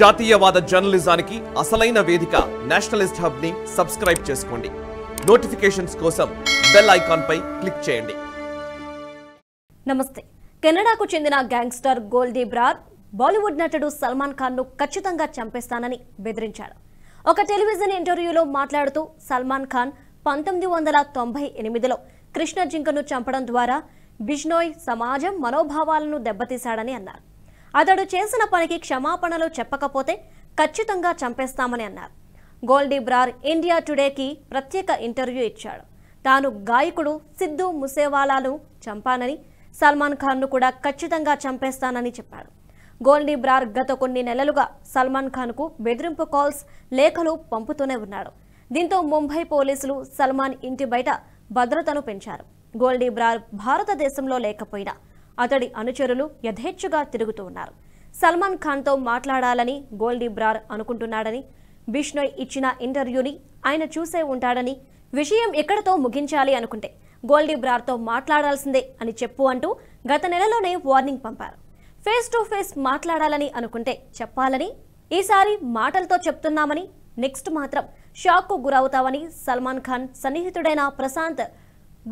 జాతీయవాద జర్నలిజానికి అసలైన వేదిక నేషనలిస్ట్ హబ్ ని సబ్స్క్రైబ్ చేసుకోండి నోటిఫికేషన్స్ కోసం బెల్ ఐకాన్ పై క్లిక్ చేయండి నమస్తే కెనడాకు చెందిన గ్యాంగ్స్టర్ గోల్డీ బ్రార్ బాలీవుడ్ నటుడు సల్మాన్ ఖాన్ ను ఖచ్చితంగా చంపేస్తానని బెదిరించాడు ఒక టెలివిజన్ ఇంటర్వ్యూలో మాట్లాడుతూ సల్మాన్ ఖాన్ పంతొమ్మిది వందల తొంభై ఎనిమిదిలో కృష్ణ జింకను చంపడం ద్వారా బిజ్నోయ్ సమాజం మనోభావాలను దెబ్బతీశాడని అన్నారు అతడు చేసిన పనికి క్షమాపణలు చెప్పకపోతే ఖచ్చితంగా చంపేస్తామని అన్నారు గోల్డీబ్రార్ ఇండియా టుడేకి ప్రత్యేక ఇంటర్వ్యూ ఇచ్చాడు తాను గాయకుడు సిద్ధు ముసేవాలాను చంపానని సల్మాన్ ఖాన్ను కూడా ఖచ్చితంగా చంపేస్తానని చెప్పాడు గోల్డీబ్రార్ గత కొన్ని నెలలుగా సల్మాన్ ఖాన్కు బెదిరింపు కాల్స్ లేఖలు పంపుతూనే ఉన్నాడు దీంతో ముంబై పోలీసులు సల్మాన్ ఇంటి బయట భద్రతను పెంచారు గోల్డీబ్రార్ భారతదేశంలో లేకపోయినా అతడి అనుచరులు యథేచ్ఛగా తిరుగుతూ ఉన్నారు సల్మాన్ ఖాన్తో మాట్లాడాలని గోల్డీ బ్రార్ అనుకుంటున్నాడని బిష్ణోయ్ ఇచ్చిన ఇంటర్వ్యూని ఆయన చూసే ఉంటాడని విషయం ఎక్కడతో ముగించాలి అనుకుంటే గోల్డీ బ్రార్తో మాట్లాడాల్సిందే అని చెప్పు అంటూ గత నెలలోనే వార్నింగ్ పంపారు ఫేస్ టు ఫేస్ మాట్లాడాలని అనుకుంటే చెప్పాలని ఈసారి మాటలతో చెప్తున్నామని నెక్స్ట్ మాత్రం షాక్కు గురవుతావని సల్మాన్ ఖాన్ సన్నిహితుడైన ప్రశాంత్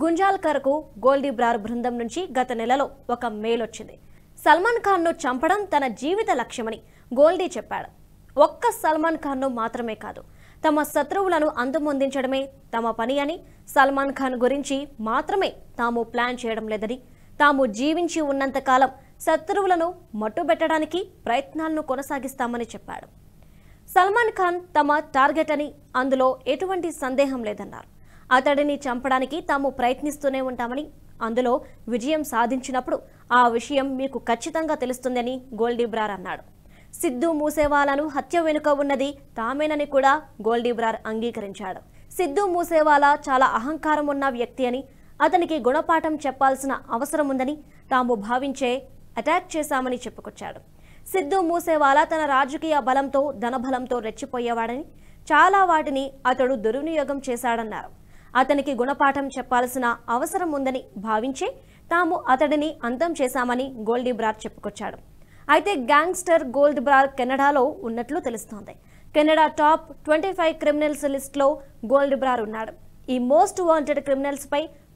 గుంజాల్కర్కు గోల్డీబ్రార్ బృందం నుంచి గత నెలలో ఒక మెయిల్ వచ్చింది సల్మాన్ ఖాన్ను చంపడం తన జీవిత లక్ష్యమని గోల్డీ చెప్పాడు ఒక్క సల్మాన్ ఖాన్ను మాత్రమే కాదు తమ శత్రువులను అందుమొందించడమే తమ పని అని సల్మాన్ ఖాన్ గురించి మాత్రమే తాము ప్లాన్ చేయడం లేదని తాము జీవించి ఉన్నంతకాలం శత్రువులను మట్టుబెట్టడానికి ప్రయత్నాలను కొనసాగిస్తామని చెప్పాడు సల్మాన్ ఖాన్ తమ టార్గెట్ అని అందులో ఎటువంటి సందేహం లేదన్నారు అతడిని చంపడానికి తాము ప్రయత్నిస్తూనే ఉంటామని అందులో విజయం సాధించినప్పుడు ఆ విషయం మీకు ఖచ్చితంగా తెలుస్తుందని గోల్డీబ్రార్ అన్నాడు సిద్ధు మూసేవాలను హత్య వెనుక ఉన్నది తామేనని కూడా గోల్డీబ్రార్ అంగీకరించాడు సిద్ధు మూసేవాలా చాలా అహంకారం ఉన్న వ్యక్తి అని అతనికి గుణపాఠం చెప్పాల్సిన అవసరం ఉందని తాము భావించే అటాక్ చేశామని చెప్పుకొచ్చాడు సిద్ధు మూసేవాలా తన రాజకీయ బలంతో ధనబలంతో రెచ్చిపోయేవాడని చాలా వాటిని అతడు దుర్వినియోగం చేశాడన్నారు అతనికి గుణపాఠం చెప్పాల్సిన అవసరం ఉందని భావించే తాము అతడిని అంతం చేశామని గోల్డిబ్రార్ చెప్పుకొచ్చాడు అయితే గ్యాంగ్స్టర్ గోల్డ్బ్రార్ కెనడాలో ఉన్నట్లు తెలుస్తోంది Canada top twenty five criminals లిస్ట్లో గోల్డ్బ్రార్ ఉన్నాడు ఈ మోస్ట్ వాంటెడ్ క్రిమినల్స్పై